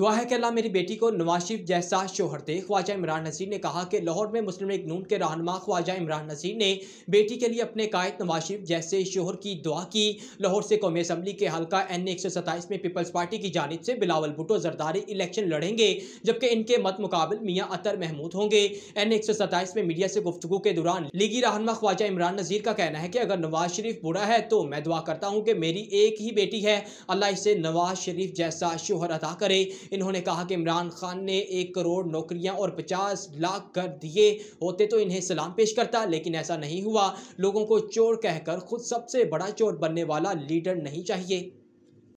दुआ है कि अल्लाह मेरी बेटी को नवाज शरीफ जैसा शोहर दे ख्वाजा इमरान नसीर ने कहा कि लाहौर में मुस्लिम लीग नून के रहनमा ख्वाजा इमरान नसीर ने बेटी के लिए अपने कायद नवाज शरीफ जैसे शोहर की दुआ की लाहौर से कौमी असम्बली के हल्का एन एक सौ सत्ताईस में पीपल्स पार्टी की जानब से बिलावल भुटो जरदारी इलेक्शन लड़ेंगे जबकि इनके मत मुकाबल मियाँ अतर महमूद होंगे एन एक सौ सत्ताईस में मीडिया से गुफ्तु के दौरान लीगी रहनमा ख्वाजा इमरान नजीर का कहना है कि अगर नवाज शरीफ बुरा है तो मैं दुआ करता हूँ कि मेरी एक ही बेटी है अल्लाह इसे नवाज शरीफ जैसा शोहर अदा करे इन्होंने कहा कि इमरान खान ने एक करोड़ नौकरियां और पचास लाख कर दिए होते तो इन्हें सलाम पेश करता लेकिन ऐसा नहीं हुआ लोगों को चोर कहकर खुद सबसे बड़ा चोर बनने वाला लीडर नहीं चाहिए